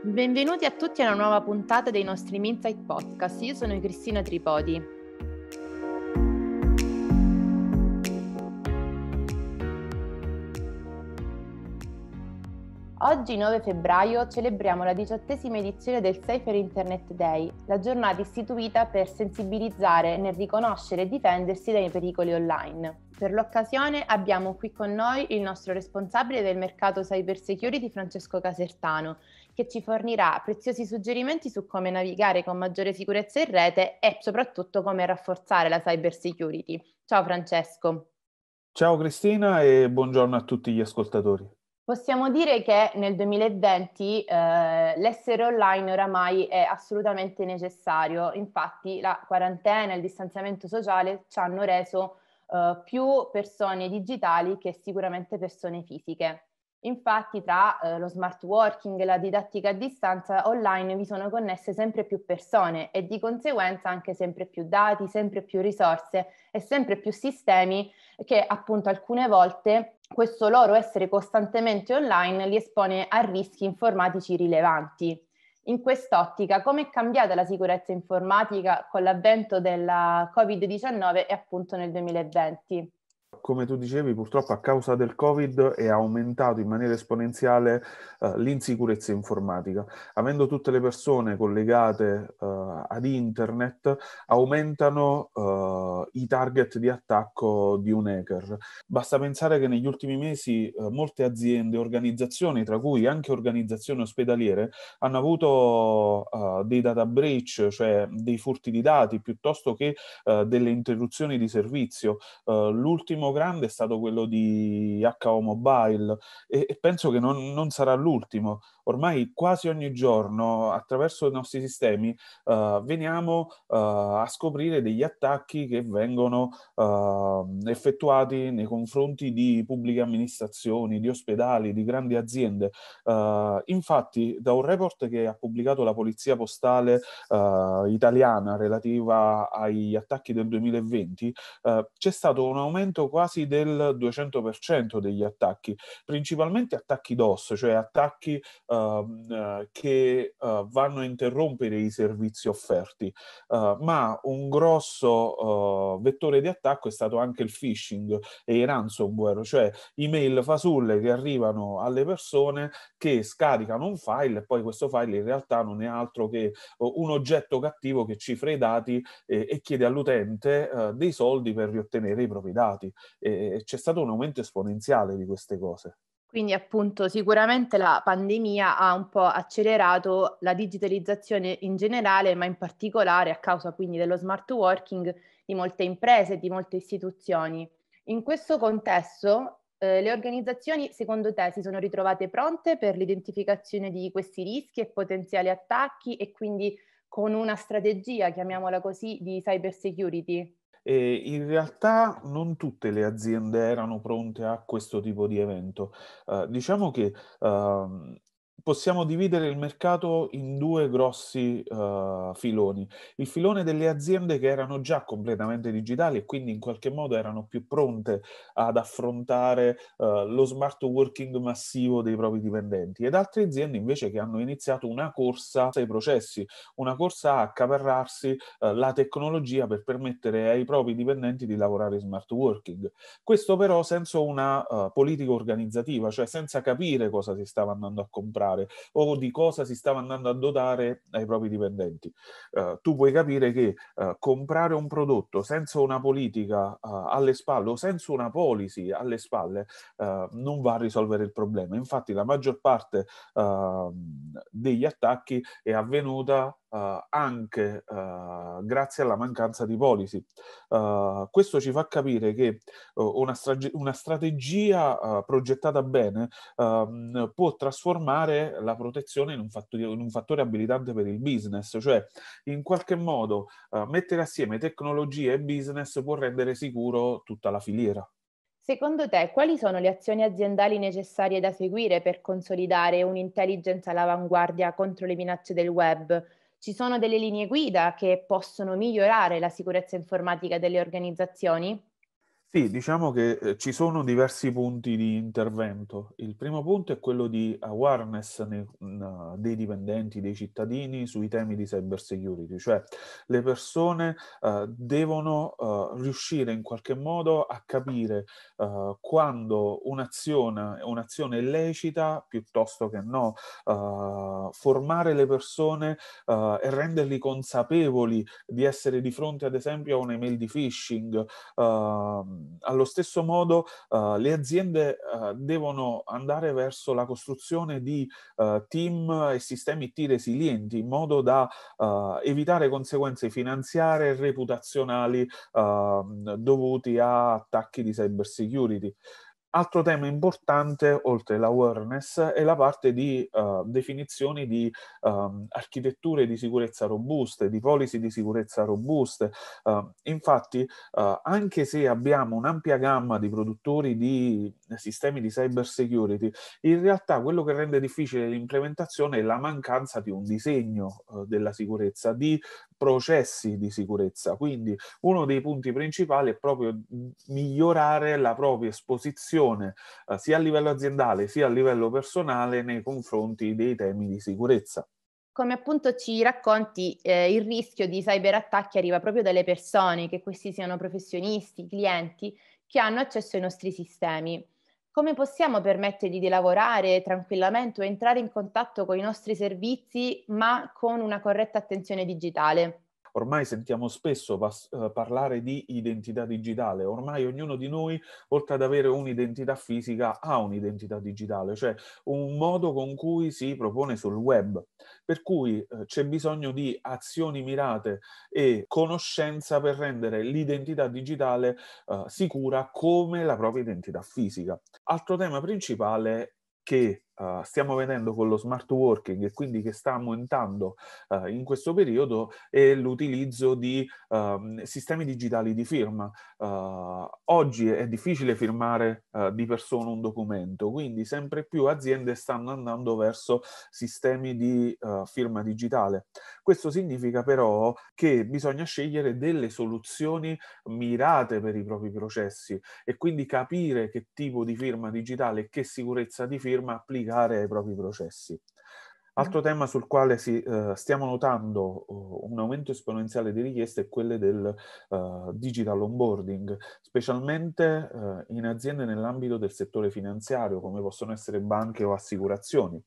Benvenuti a tutti a una nuova puntata dei nostri Minsight Podcast. Io sono Cristina Tripodi. Oggi 9 febbraio celebriamo la diciottesima edizione del Cypher Internet Day, la giornata istituita per sensibilizzare nel riconoscere e difendersi dai pericoli online. Per l'occasione abbiamo qui con noi il nostro responsabile del mercato cyber security Francesco Casertano, che ci fornirà preziosi suggerimenti su come navigare con maggiore sicurezza in rete e soprattutto come rafforzare la cyber security. Ciao Francesco. Ciao Cristina e buongiorno a tutti gli ascoltatori. Possiamo dire che nel 2020 eh, l'essere online oramai è assolutamente necessario, infatti la quarantena e il distanziamento sociale ci hanno reso eh, più persone digitali che sicuramente persone fisiche. Infatti tra eh, lo smart working e la didattica a distanza online vi sono connesse sempre più persone e di conseguenza anche sempre più dati, sempre più risorse e sempre più sistemi che appunto alcune volte questo loro essere costantemente online li espone a rischi informatici rilevanti. In quest'ottica, come è cambiata la sicurezza informatica con l'avvento della Covid-19 e appunto nel 2020? come tu dicevi, purtroppo a causa del Covid è aumentato in maniera esponenziale uh, l'insicurezza informatica. Avendo tutte le persone collegate uh, ad internet, aumentano uh, i target di attacco di un hacker. Basta pensare che negli ultimi mesi molte aziende, organizzazioni, tra cui anche organizzazioni ospedaliere, hanno avuto dei data breach, cioè dei furti di dati, piuttosto che delle interruzioni di servizio. l'ultimo primo grande è stato quello di HO Mobile e, e penso che non, non sarà l'ultimo ormai quasi ogni giorno attraverso i nostri sistemi uh, veniamo uh, a scoprire degli attacchi che vengono uh, effettuati nei confronti di pubbliche amministrazioni, di ospedali, di grandi aziende. infatti da un report che ha pubblicato la Polizia Postale italiana relativa agli attacchi del 2020 c'è stato un aumento quasi del 200% degli attacchi, principalmente attacchi DOS, cioè attacchi uh, Ehm, eh, che eh, vanno a interrompere i servizi offerti, eh, ma un grosso vettore di attacco è stato anche il phishing e il ransomware, cioè email fasulle che arrivano alle persone che scaricano un file e poi questo file in realtà non è altro che un oggetto cattivo che cifra i dati e, e chiede all'utente eh, dei soldi per riottenere i propri dati. E, c'è stato un aumento esponenziale di queste cose. Quindi appunto sicuramente la pandemia ha un po' accelerato la digitalizzazione in generale, ma in particolare a causa quindi dello smart working di molte imprese, e di molte istituzioni. In questo contesto eh, le organizzazioni secondo te si sono ritrovate pronte per l'identificazione di questi rischi e potenziali attacchi e quindi con una strategia, chiamiamola così, di cyber security? E in realtà non tutte le aziende erano pronte a questo tipo di evento. Uh, diciamo che uh, possiamo dividere il mercato in due grossi uh, filoni. Il filone delle aziende che erano già completamente digitali e quindi in qualche modo erano più pronte ad affrontare uh, lo smart working massivo dei propri dipendenti ed altre aziende invece che hanno iniziato una corsa ai processi, una corsa a accaparrarsi uh, la tecnologia per permettere ai propri dipendenti di lavorare in smart working. Questo però senza una politica organizzativa, cioè senza capire cosa si stava andando a comprare comprare o di cosa si stava andando a dotare ai propri dipendenti. Uh, tu puoi capire che uh, comprare un prodotto senza una politica uh, alle spalle o senza una policy alle spalle non va a risolvere il problema. Infatti la maggior parte ehm, degli attacchi è avvenuta Uh, anche uh, grazie alla mancanza di policy. Uh, questo ci fa capire che una, strage- una, strategia progettata bene ehm, può trasformare la protezione in un, fattor- in un, fattore abilitante per il business, cioè in qualche modo mettere assieme tecnologie e business può rendere sicuro tutta la filiera. Secondo te, quali sono le azioni aziendali necessarie da seguire per consolidare un'intelligence all'avanguardia contro le minacce del web? Ci sono delle linee guida che possono migliorare la sicurezza informatica delle organizzazioni? Sì, diciamo che eh, ci sono diversi punti di intervento. Il primo punto è quello di awareness ah, dei dipendenti, dei cittadini sui temi di cyber security, cioè le persone eh, devono eh, riuscire in qualche modo a capire eh, quando un'azione, è un'azione illecita piuttosto che no, eh, formare le persone e renderli consapevoli di essere di fronte ad esempio a un'email di phishing ehm, allo stesso modo eh, le aziende eh, devono andare verso la costruzione di eh, team e sistemi IT resilienti in modo da evitare conseguenze finanziarie e reputazionali ehm, dovuti a attacchi di cyber security. Altro tema importante, oltre l'awareness, è la parte di uh, definizioni di um, architetture di sicurezza robuste, di policy di sicurezza robuste. Uh, infatti, uh, anche se abbiamo un'ampia gamma di produttori di sistemi di cyber security, in realtà quello che rende difficile l'implementazione è la mancanza di un disegno eh, della sicurezza, di processi di sicurezza. Quindi uno dei punti principali è proprio migliorare la propria esposizione attenzione eh, sia a livello aziendale sia a livello personale nei confronti dei temi di sicurezza come appunto ci racconti, eh, il rischio di cyberattacchi arriva proprio dalle persone, che questi siano professionisti, clienti, che hanno accesso ai nostri sistemi. Come possiamo permettergli di lavorare tranquillamente o entrare in contatto con i nostri servizi, ma con una corretta attenzione digitale? Ormai sentiamo spesso eh, parlare di identità digitale, ormai ognuno di noi, oltre ad avere un'identità fisica, ha un'identità digitale, cioè un modo con cui si propone sul web. Per cui eh, c'è bisogno di azioni mirate e conoscenza per rendere l'identità digitale eh, sicura come la propria identità fisica. Altro tema principale che eh, stiamo vedendo con lo smart working e quindi che sta aumentando uh, in questo periodo è l'utilizzo di um, sistemi digitali di firma. Uh, oggi è difficile firmare di persona un documento, quindi sempre più aziende stanno andando verso sistemi di firma digitale. Questo significa però che bisogna scegliere delle soluzioni mirate per i propri processi e quindi capire che tipo di firma digitale e che sicurezza di firma applica applicare ai propri processi. Mm. Altro tema sul quale si, uh, stiamo notando uh, un aumento esponenziale di richieste è quello del uh, digital onboarding, specialmente eh, in aziende nell'ambito del settore finanziario, come possono essere banche o assicurazioni,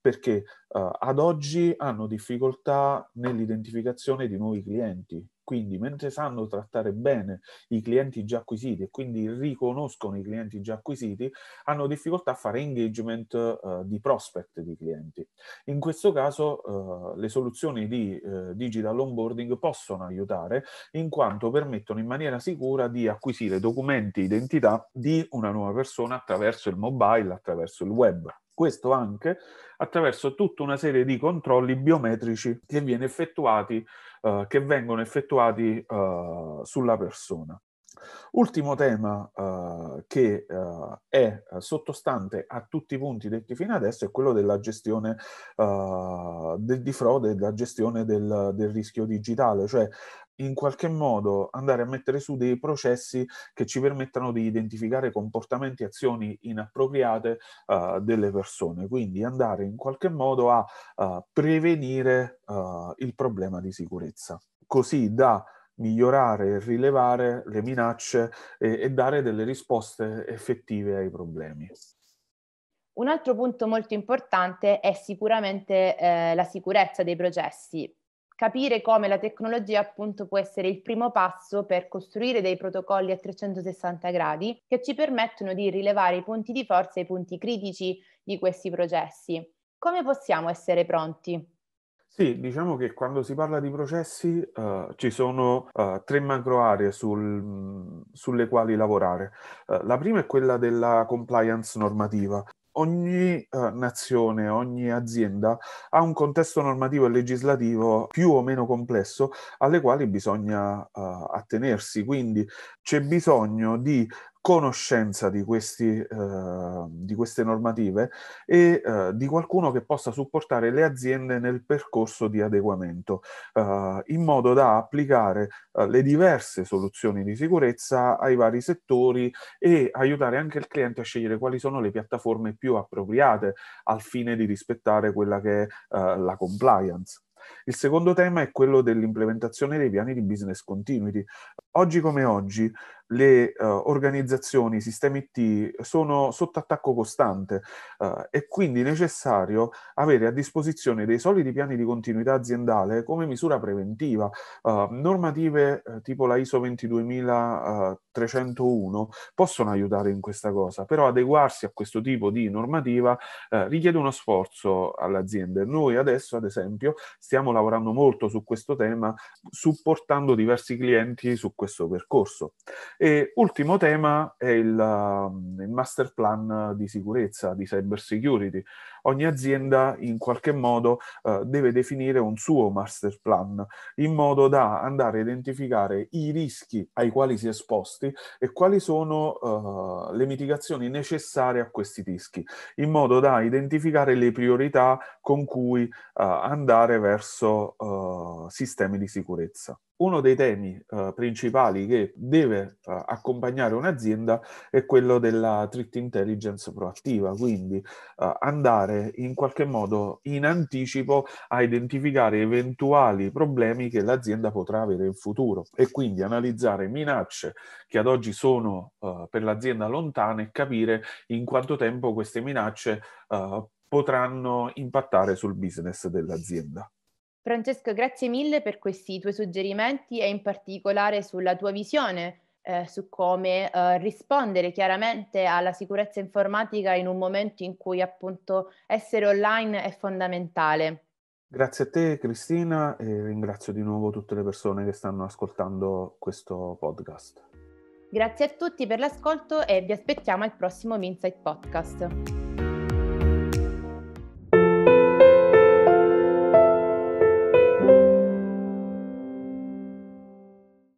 perché ad oggi hanno difficoltà nell'identificazione di nuovi clienti quindi, mentre sanno trattare bene i clienti già acquisiti e quindi riconoscono i clienti già acquisiti, hanno difficoltà a fare engagement eh, di prospect di clienti. In questo caso, eh, le soluzioni di eh, digital onboarding possono aiutare in quanto permettono in maniera sicura di acquisire documenti, identità di una nuova persona attraverso il mobile, attraverso il web. Questo anche attraverso tutta una serie di controlli biometrici che, effettuati, eh, che vengono effettuati eh, sulla persona. Ultimo tema eh, che eh, è sottostante a tutti i punti detti fino adesso è quello della gestione eh, del, di frode e della gestione del, del, rischio digitale, cioè in qualche modo andare a mettere su dei processi che ci permettano di identificare comportamenti e azioni inappropriate uh, delle persone, quindi andare in qualche modo a uh, prevenire uh, il problema di sicurezza, così da migliorare e rilevare le minacce e, e dare delle risposte effettive ai problemi. Un altro punto molto importante è sicuramente eh, la sicurezza dei processi, capire come la tecnologia appunto può essere il primo passo per costruire dei protocolli a 360 gradi che ci permettono di rilevare i punti di forza e i punti critici di questi processi. Come possiamo essere pronti? Sì, diciamo che quando si parla di processi uh, ci sono uh, tre macro aree sul, mm, sulle quali lavorare. Uh, la prima è quella della compliance normativa, ogni eh, nazione, ogni azienda ha un contesto normativo e legislativo più o meno complesso alle quali bisogna eh, attenersi, quindi c'è bisogno di conoscenza di, questi, uh, di, queste normative e uh, di qualcuno che possa supportare le aziende nel percorso di adeguamento, uh, in modo da applicare le diverse soluzioni di sicurezza ai vari settori e aiutare anche il cliente a scegliere quali sono le piattaforme più appropriate al fine di rispettare quella che è la compliance. Il secondo tema è quello dell'implementazione dei piani di business continuity. Oggi come oggi le uh, organizzazioni, i sistemi IT sono sotto attacco costante. Uh, eh, è quindi necessario avere a disposizione dei solidi piani di continuità aziendale come misura preventiva. Uh, normative tipo la ISO 22301 possono aiutare in questa cosa, però adeguarsi a questo tipo di normativa richiede uno sforzo all'azienda. Noi adesso, ad esempio, stiamo lavorando molto su questo tema, supportando diversi clienti su questo percorso. E ultimo tema è il, um, il master plan di sicurezza, di cyber security ogni azienda in qualche modo eh, deve definire un suo master plan in modo da andare a identificare i rischi ai quali si è esposti e quali sono eh, le mitigazioni necessarie a questi rischi, in modo da identificare le priorità con cui eh, andare verso eh, sistemi di sicurezza. Uno dei temi eh, principali che deve eh, accompagnare un'azienda è quello della threat intelligence proattiva, quindi eh, andare in qualche modo in anticipo a identificare eventuali problemi che l'azienda potrà avere in futuro e quindi analizzare minacce che ad oggi sono uh, per l'azienda lontane e capire in quanto tempo queste minacce uh, potranno impattare sul business dell'azienda. Francesco, grazie mille per questi tuoi suggerimenti e in particolare sulla tua visione eh, su come eh, rispondere chiaramente alla sicurezza informatica in un momento in cui appunto essere online è fondamentale. Grazie a te Cristina e ringrazio di nuovo tutte le persone che stanno ascoltando questo podcast. Grazie a tutti per l'ascolto e vi aspettiamo al prossimo Minsight Podcast.